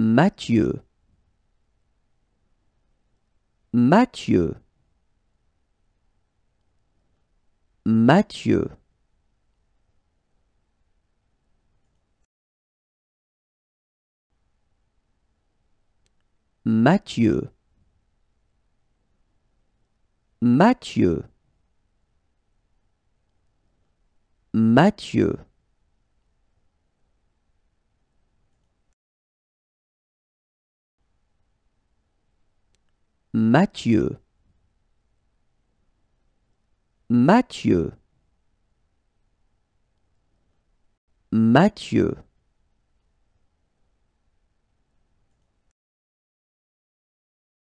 Mathieu Mathieu Mathieu Mathieu Mathieu Mathieu Mathieu Mathieu Mathieu